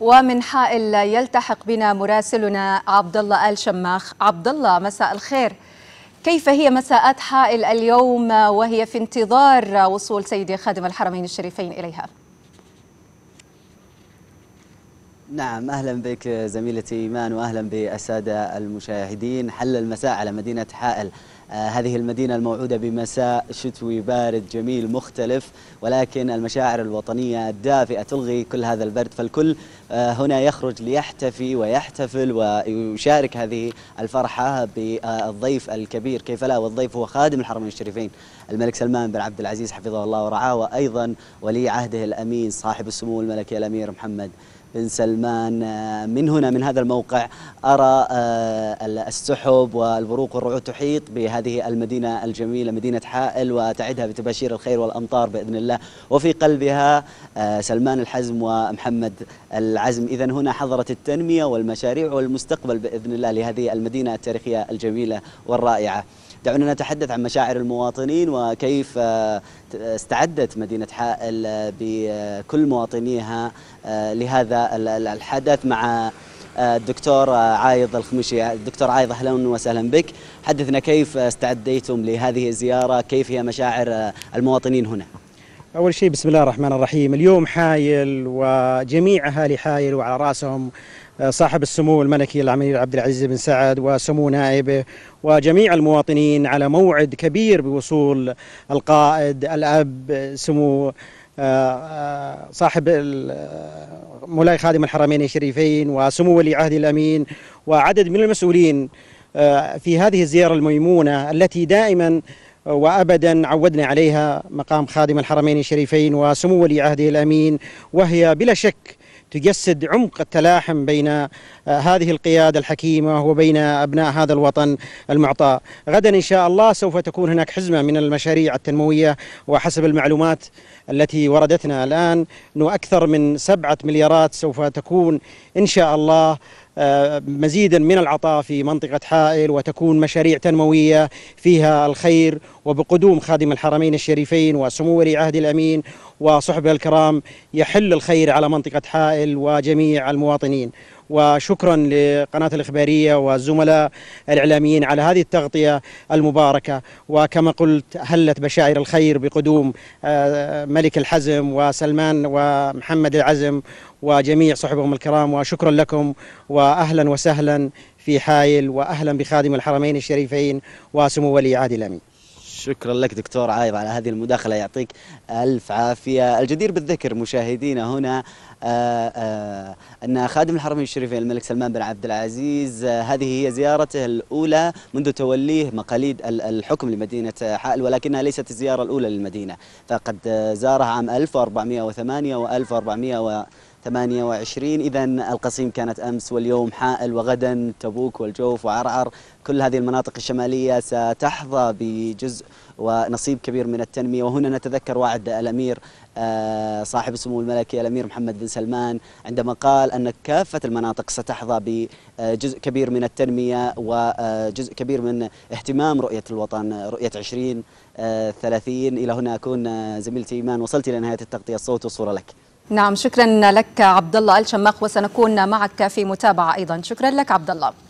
ومن حائل يلتحق بنا مراسلنا عبد الله آل شماخ عبد الله مساء الخير كيف هي مساءات حائل اليوم وهي في انتظار وصول سيدي خادم الحرمين الشريفين إليها؟ نعم أهلا بك زميلتي إيمان وأهلا بالسادة المشاهدين حل المساء على مدينة حائل آه هذه المدينة الموعودة بمساء شتوي بارد جميل مختلف ولكن المشاعر الوطنية الدافئة تلغي كل هذا البرد فالكل آه هنا يخرج ليحتفي ويحتفل ويشارك هذه الفرحة بالضيف الكبير كيف لا والضيف هو خادم الحرمين الشريفين الملك سلمان بن عبد العزيز حفظه الله ورعاه وأيضا ولي عهده الأمين صاحب السمو الملكي الأمير محمد بن سلمان آه، من هنا من هذا الموقع أرى آه، السحب والبروق والرعود تحيط بهذه المدينة الجميلة مدينة حائل وتعدها بتباشير الخير والأمطار بإذن الله وفي قلبها آه، سلمان الحزم ومحمد العزم إذا هنا حضرت التنمية والمشاريع والمستقبل بإذن الله لهذه المدينة التاريخية الجميلة والرائعة دعونا نتحدث عن مشاعر المواطنين وكيف آه، استعدت مدينة حائل بكل مواطنيها آه، لهذا الحدث مع الدكتور عايض الخمشي الدكتور عايض اهلا وسهلا بك حدثنا كيف استعديتم لهذه الزياره كيف هي مشاعر المواطنين هنا أول شيء بسم الله الرحمن الرحيم اليوم حايل وجميع أهالي حايل وعلى رأسهم آه، صاحب السمو الملكي الأمير عبد العزيز بن سعد وسمو نائبه وجميع المواطنين على موعد كبير بوصول القائد الأب سمو آه، آه، صاحب مولاي خادم الحرمين الشريفين وسمو ولي عهد الأمين وعدد من المسؤولين في هذه الزيارة الميمونة التي دائما وابدا عودنا عليها مقام خادم الحرمين الشريفين وسمو ولي عهده الامين وهي بلا شك تجسد عمق التلاحم بين آه، هذه القيادة الحكيمة وبين أبناء هذا الوطن المعطاء غدا إن شاء الله سوف تكون هناك حزمة من المشاريع التنموية وحسب المعلومات التي وردتنا الآن أنه أكثر من سبعة مليارات سوف تكون إن شاء الله آه، مزيدا من العطاء في منطقة حائل وتكون مشاريع تنموية فيها الخير وبقدوم خادم الحرمين الشريفين وسمو ولي عهد الأمين وصحبه الكرام يحل الخير على منطقة حائل وجميع المواطنين وشكرا لقناة الإخبارية والزملاء الإعلاميين على هذه التغطية المباركة وكما قلت هلت بشاعر الخير بقدوم آه، ملك الحزم وسلمان ومحمد العزم وجميع صحبهم الكرام وشكرا لكم وأهلا وسهلا في حايل وأهلا بخادم الحرمين الشريفين وسمو ولي عهد الأمين شكرا لك دكتور عايض على هذه المداخلة يعطيك ألف عافية الجدير بالذكر مشاهدينا هنا آه، آه، أن خادم الحرمين الشريفين الملك سلمان بن عبد العزيز آه، هذه هي زيارته الأولى منذ توليه مقاليد الحكم لمدينة حائل ولكنها ليست الزيارة الأولى للمدينة فقد زارها عام 1408 و 1400 28 إذا القصيم كانت أمس واليوم حائل وغدا تبوك والجوف وعرعر كل هذه المناطق الشمالية ستحظى بجزء ونصيب كبير من التنمية وهنا نتذكر وعد الأمير آه، صاحب السمو الملكي الأمير محمد بن سلمان عندما قال أن كافة المناطق ستحظى بجزء كبير من التنمية وجزء كبير من اهتمام رؤية الوطن رؤية 20 30 آه، إلى هنا أكون آه، زميلتي إيمان وصلت إلى نهاية التغطية الصوت والصورة لك نعم شكرا لك عبد الله الشماخ وسنكون معك في متابعه ايضا شكرا لك عبد الله